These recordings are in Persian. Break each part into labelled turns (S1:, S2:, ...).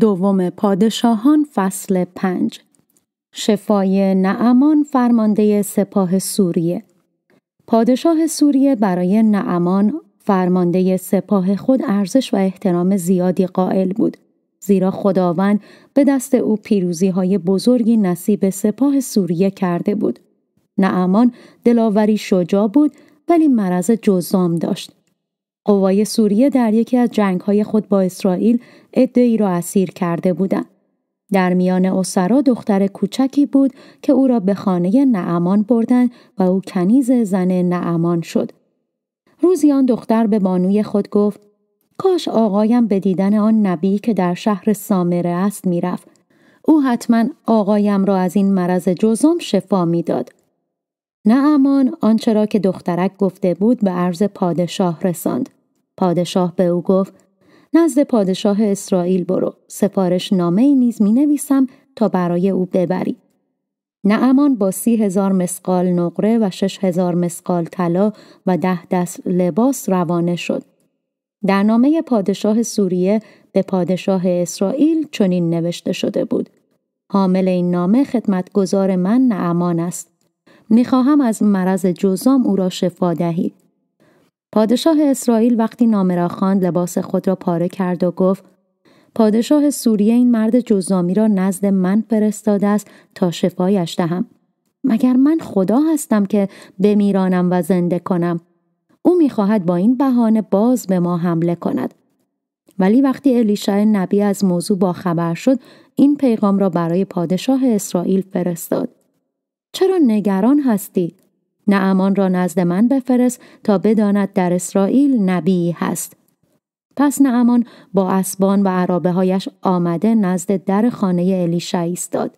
S1: دوم پادشاهان فصل پنج شفای نعمان فرمانده سپاه سوریه پادشاه سوریه برای نعمان فرمانده سپاه خود ارزش و احترام زیادی قائل بود زیرا خداوند به دست او پیروزی های بزرگی نصیب سپاه سوریه کرده بود نعمان دلاوری شجاع بود ولی مرض جزام داشت قوای سوریه در یکی از جنگهای خود با اسرائیل ای را اسیر کرده بودند. در میان اسرا دختر کوچکی بود که او را به خانه نعمان بردند و او کنیز زن نعمان شد. روزی آن دختر به بانوی خود گفت کاش آقایم به دیدن آن نبی که در شهر سامره است میرفت. او حتما آقایم را از این مرض جزم شفا میداد. نعمان آنچه را که دخترک گفته بود به عرض پادشاه رساند. پادشاه به او گفت نزد پادشاه اسرائیل برو سفارش نامه ای نیز می نویسم تا برای او ببری نعمان با سی هزار مسقال نقره و شش هزار مسقال طلا و ده دست لباس روانه شد در نامه پادشاه سوریه به پادشاه اسرائیل چنین نوشته شده بود حامل این نامه خدمتگزار من نعمان است میخواهم از مرض جوزام او را شفا دهید. پادشاه اسرائیل وقتی نامه را خواند لباس خود را پاره کرد و گفت پادشاه سوریه این مرد جزامی را نزد من فرستاده است تا شفایش دهم مگر من خدا هستم که بمیرانم و زنده کنم او میخواهد با این بهانه باز به ما حمله کند ولی وقتی الیشا نبی از موضوع خبر شد این پیغام را برای پادشاه اسرائیل فرستاد چرا نگران هستی نعمان را نزد من بفرست تا بداند در اسرائیل نبی هست. پس نعمان با اسبان و عرابه هایش آمده نزد در خانه الیشا ایستاد.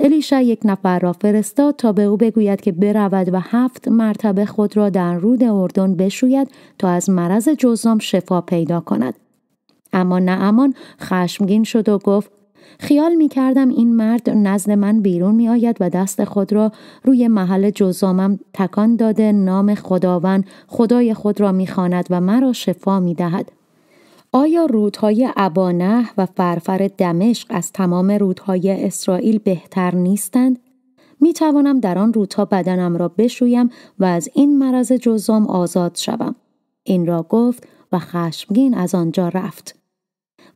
S1: الیشا یک نفر را فرستاد تا به او بگوید که برود و هفت مرتبه خود را در رود اردن بشوید تا از مرض جزام شفا پیدا کند. اما نعمان خشمگین شد و گفت خیال می کردم این مرد نزد من بیرون می آید و دست خود را روی محل جزامم تکان داده نام خداوند خدای خود را می خاند و مرا شفا می دهد. آیا رودهای ابانه و فرفر دمشق از تمام رودهای اسرائیل بهتر نیستند؟ می توانم در آن رودها بدنم را بشویم و از این مرض جزام آزاد شوم. این را گفت و خشمگین از آنجا رفت.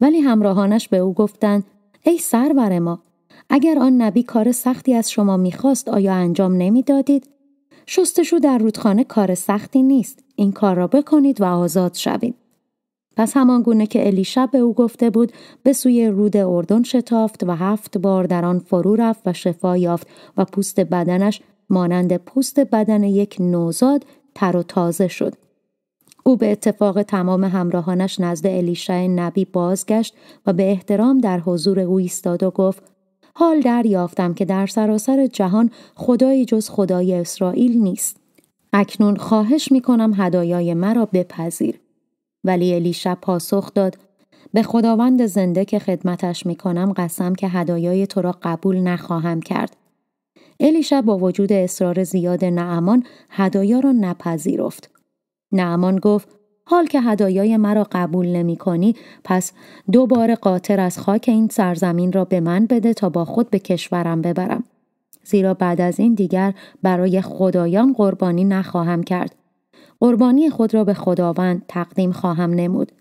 S1: ولی همراهانش به او گفتند ای سرور ما اگر آن نبی کار سختی از شما میخواست آیا انجام نمیدادید شستشو در رودخانه کار سختی نیست این کار را بکنید و آزاد شوید پس همان گونه که الیشا به او گفته بود به سوی رود اردن شتافت و هفت بار در آن فرو رفت و شفا یافت و پوست بدنش مانند پوست بدن یک نوزاد تر و تازه شد او به اتفاق تمام همراهانش نزد الیشا نبی بازگشت و به احترام در حضور او ایستاد و گفت حال دریافتم که در سراسر جهان خدایی جز خدای اسرائیل نیست اکنون خواهش میکنم هدایای مرا بپذیر ولی الیشا پاسخ داد به خداوند زنده که خدمتش می کنم قسم که هدایای تو را قبول نخواهم کرد الیشا با وجود اصرار زیاد نعمان هدایا را نپذیرفت نعمان گفت حال که هدایای مرا قبول نمی کنی پس دوباره قاطر از خاک این سرزمین را به من بده تا با خود به کشورم ببرم. زیرا بعد از این دیگر برای خدایان قربانی نخواهم کرد. قربانی خود را به خداوند تقدیم خواهم نمود.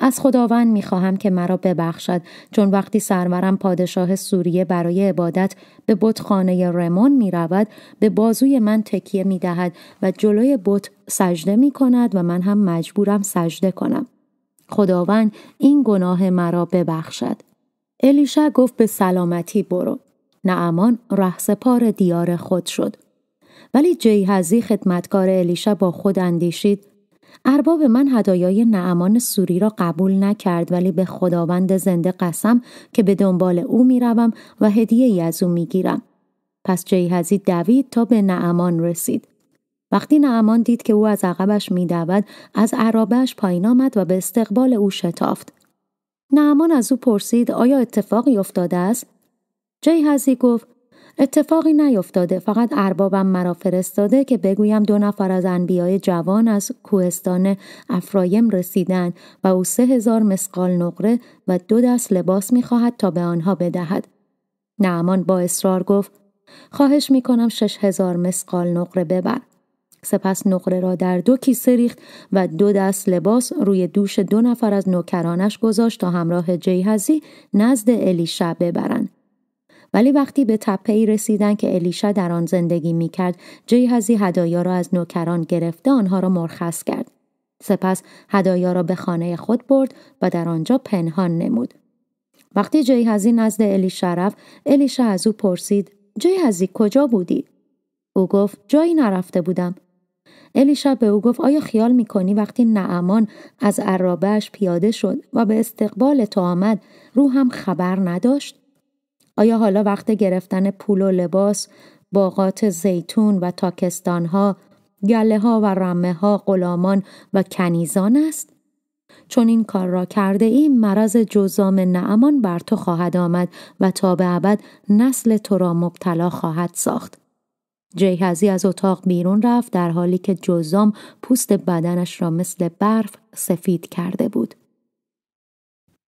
S1: از خداوند خواهم که مرا ببخشد چون وقتی سرورم پادشاه سوریه برای عبادت به بتخانه رمون می رود به بازوی من تکیه می دهد و جلوی بت سجده می کند و من هم مجبورم سجده کنم. خداوند این گناه مرا ببخشد. الیشا گفت به سلامتی برو. نعمان پار دیار خود شد. ولی جیهزی خدمتکار الیشا با خود اندیشید ارباب من هدایای نعمان سوری را قبول نکرد ولی به خداوند زنده قسم که به دنبال او میروم و هدیه ای از او میگیرم. پس جیهزی دوید تا به نعمان رسید. وقتی نعمان دید که او از عقبش می دود از عربش پایین آمد و به استقبال او شتافت. نعمان از او پرسید آیا اتفاقی افتاده است؟ جیهزی گفت اتفاقی نیفتاده فقط اربابم مرا فرستاده که بگویم دو نفر از انبیای جوان از کوهستان افرایم رسیدن و او سه هزار مسقال نقره و دو دست لباس میخواهد تا به آنها بدهد نعمان با اصرار گفت خواهش میکنم شش هزار مسقال نقره ببر سپس نقره را در دو کیسه ریخت و دو دست لباس روی دوش دو نفر از نوکرانش گذاشت تا همراه جیهزی نزد الیشا ببرند ولی وقتی به تپه ای رسیدن که الیشا در آن زندگی میکرد کرد جیهزی هدایا را از نوکران گرفته آنها را مرخص کرد سپس هدایا را به خانه خود برد و در آنجا پنهان نمود وقتی جیهزی نزد الیشا رفت الیشا از او پرسید جیهزی کجا بودی او گفت جایی نرفته بودم الیشا به او گفت آیا خیال میکنی وقتی نعمان از عرابهش پیاده شد و به استقبال تو آمد هم خبر نداشت آیا حالا وقت گرفتن پول و لباس، باغات زیتون و ها، گله ها و رمه ها، غلامان و کنیزان است؟ چون این کار را کرده ای مرض جزام نعمان بر تو خواهد آمد و تا به ابد نسل تو را مبتلا خواهد ساخت. جیهزی از اتاق بیرون رفت در حالی که جزام پوست بدنش را مثل برف سفید کرده بود.